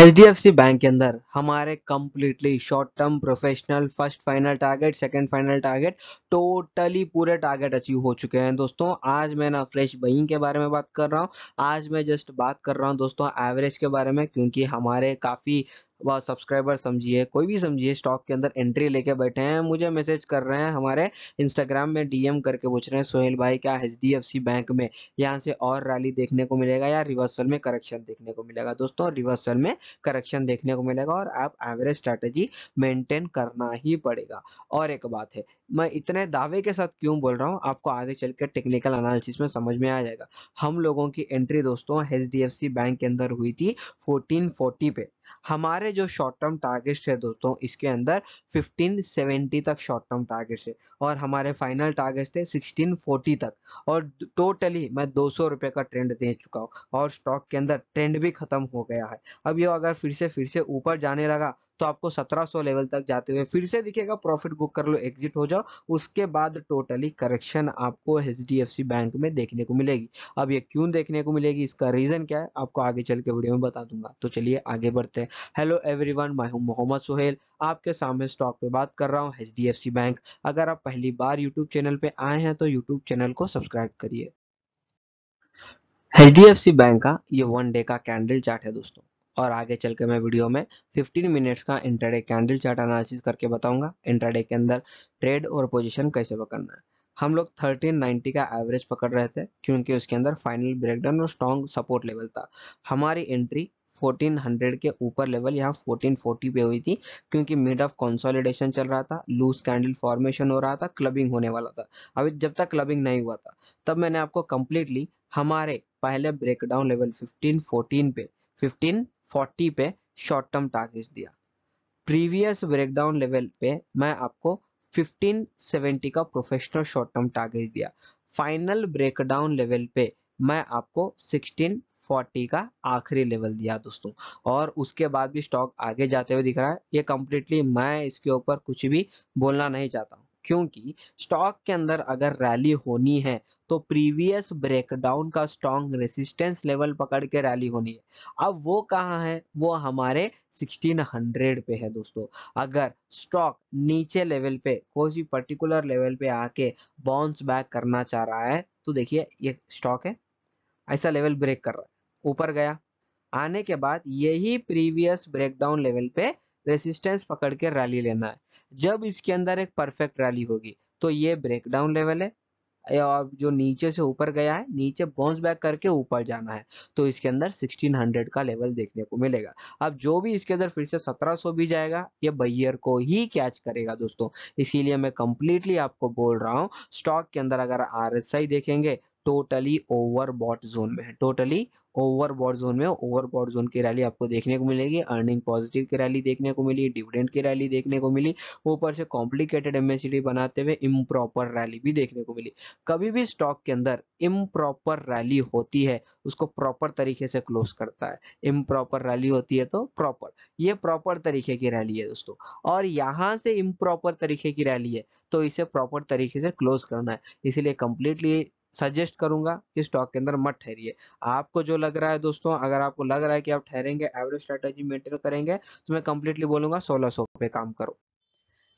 H bank के अंदर हमारे completely short term professional first final target second final target totally पूरे target achieve हो चुके हैं दोस्तों आज मैं ना फ्रेश बइंग के बारे में बात कर रहा हूँ आज मैं जस्ट बात कर रहा हूँ दोस्तों एवरेज के बारे में क्योंकि हमारे काफ़ी व सब्सक्राइबर समझिए कोई भी समझिए स्टॉक के अंदर एंट्री लेके बैठे हैं मुझे मैसेज कर रहे हैं हमारे इंस्टाग्राम में डीएम करके पूछ रहे हैं सोहेल भाई क्या एच बैंक में यहाँ से और रैली देखने को मिलेगा या रिवर्सल में करेक्शन देखने को मिलेगा दोस्तों रिवर्सल में करेक्शन देखने को मिलेगा और आप एवरेज स्ट्रैटेजी मेंटेन करना ही पड़ेगा और एक बात है मैं इतने दावे के साथ क्यों बोल रहा हूँ आपको आगे चल के टेक्निकल एनालिसिस में समझ में आ जाएगा हम लोगों की एंट्री दोस्तों एच बैंक के अंदर हुई थी फोर्टीन पे हमारे जो शॉर्ट टर्म टारगेट्स है दोस्तों इसके अंदर 1570 तक शॉर्ट टर्म टारगेट्स है और हमारे फाइनल टारगेट्स थे 1640 तक और टोटली मैं दो सौ का ट्रेंड दे चुका हूँ और स्टॉक के अंदर ट्रेंड भी खत्म हो गया है अब ये अगर फिर से फिर से ऊपर जाने लगा तो आपको 1700 लेवल तक जाते हुए फिर से दिखेगा प्रॉफिट बुक कर लो एग्जिट हो जाओ उसके बाद टोटली करेक्शन आपको एच बैंक में देखने को मिलेगी अब ये क्यों देखने को मिलेगी इसका रीजन क्या है आपको आगे चल के वीडियो में बता दूंगा तो चलिए आगे बढ़ते हैं हेलो एवरीवन मैं हूं मोहम्मद सुहेल आपके सामने स्टॉक पे बात कर रहा हूं एच बैंक अगर आप पहली बार यूट्यूब चैनल पे आए हैं तो यूट्यूब चैनल को सब्सक्राइब करिए एच बैंक का ये वन डे का कैंडल चार्ट है दोस्तों और आगे चल के मैं वीडियो में 15 मिनट्स का इंटरडे कैंडल चार्ट एनालिसिस करके बताऊंगा इंटरडे के अंदर ट्रेड और पोजीशन कैसे पकड़ना है हम लोग 1390 का एवरेज पकड़ रहे थे क्योंकि उसके अंदर फाइनल ब्रेकडाउन और स्ट्रॉन्ग सपोर्ट लेवल था हमारी एंट्री 1400 के ऊपर लेवल यहाँ 1440 पे हुई थी क्योंकि मिड ऑफ कंसोलिडेशन चल रहा था लूज कैंडल फॉर्मेशन हो रहा था क्लबिंग होने वाला था अभी जब तक क्लबिंग नहीं हुआ था तब मैंने आपको कंप्लीटली हमारे पहले ब्रेकडाउन लेवल 1514 पे 15 40 पे शॉर्ट टर्म टारगेट दिया प्रीवियस ब्रेकडाउन लेवल पे मैं आपको 1570 का प्रोफेशनल शॉर्ट टर्म टारगेट दिया फाइनल ब्रेकडाउन लेवल पे मैं आपको 1640 का आखिरी लेवल दिया दोस्तों और उसके बाद भी स्टॉक आगे जाते हुए दिख रहा है ये कम्प्लीटली मैं इसके ऊपर कुछ भी बोलना नहीं चाहता हूँ क्योंकि स्टॉक के अंदर अगर रैली होनी है तो प्रीवियस ब्रेकडाउन का स्ट्रॉन्ग रेसिस्टेंस लेवल पकड़ के रैली होनी है अब वो कहाँ है वो हमारे 1600 पे है दोस्तों अगर स्टॉक नीचे लेवल पे कोई पर्टिकुलर लेवल पे आके बाउंस बैक करना चाह रहा है तो देखिए ये स्टॉक है ऐसा लेवल ब्रेक कर रहा है ऊपर गया आने के बाद यही प्रीवियस ब्रेकडाउन लेवल पे रेसिस्टेंस पकड़ के रैली लेना है जब इसके अंदर एक परफेक्ट रैली होगी तो ये ब्रेकडाउन लेवल है और जो नीचे से ऊपर गया है नीचे बाउंस बैक करके ऊपर जाना है तो इसके अंदर 1600 का लेवल देखने को मिलेगा अब जो भी इसके अंदर फिर से 1700 भी जाएगा ये बैयर को ही कैच करेगा दोस्तों इसीलिए मैं कंप्लीटली आपको बोल रहा हूँ स्टॉक के अंदर अगर आर देखेंगे टोटली ओवर बॉट जोन में है टोटली ओवर बॉड जोन में ओवर बॉड जोन की रैली आपको देखने को मिलेगी अर्निंग पॉजिटिव की रैली देखने को मिली डिविडेंड की रैली देखने को मिली ऊपर से कॉम्प्लिकेटेड एमएसडी बनाते हुए इम्प्रॉपर रैली भी देखने को मिली कभी भी स्टॉक के अंदर इम्प्रॉपर रैली होती है उसको प्रॉपर तरीके से क्लोज करता है इम्प्रॉपर रैली होती है तो प्रॉपर ये प्रॉपर तरीके की रैली है दोस्तों और यहाँ से इम्प्रॉपर तरीके की रैली है तो इसे प्रॉपर तरीके से क्लोज करना है इसलिए कंप्लीटली सजेस्ट करूंगा कि स्टॉक के अंदर मत ठहरिए आपको जो लग रहा है दोस्तों अगर आपको लग रहा है कि आप ठहरेंगे एवरेज स्ट्रेटेजी मेंटेन करेंगे तो मैं कंप्लीटली बोलूंगा 1600 पे काम करो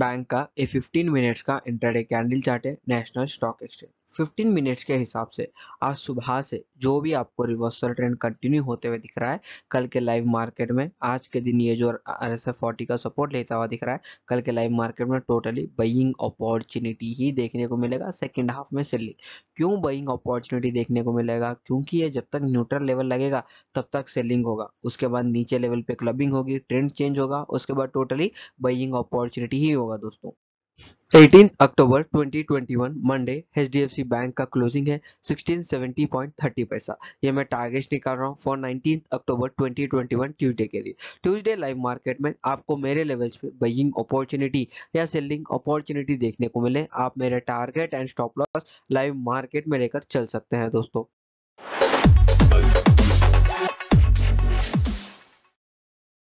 बैंक का ए फिफ्टीन मिनट्स का इंटरडे कैंडल चार्ट है नेशनल स्टॉक एक्सचेंज 15 मिनट के हिसाब से आज सुबह से जो भी आपको रिवर्सल ट्रेंड कंटिन्यू होते हुए दिख रहा है कल के लाइव मार्केट में आज के दिन ये जो आर एस फोर्टी का सपोर्ट लेता हुआ दिख रहा है कल के लाइव मार्केट में टोटली बइंग अपॉर्चुनिटी ही देखने को मिलेगा सेकेंड हाफ में सेलिंग क्यों बइंग अपॉर्चुनिटी देखने को मिलेगा क्योंकि ये जब तक न्यूट्रल लेवल लगेगा तब तक सेलिंग होगा उसके बाद नीचे लेवल पे क्लबिंग होगी ट्रेंड चेंज होगा उसके बाद टोटली बइंग अपॉर्चुनिटी ही होगा दोस्तों 18 अक्टूबर 2021 मंडे सी बैंक का क्लोजिंग है 1670.30 पैसा ये मैं टारगेट निकाल रहा हूँ फॉर 19 अक्टूबर 2021 ट्यूसडे के लिए ट्यूसडे लाइव मार्केट में आपको मेरे लेवल्स पे बइंग अपॉर्चुनिटी या सेलिंग अपॉर्चुनिटी देखने को मिले आप मेरे target and stop loss live market में लेकर चल सकते हैं दोस्तों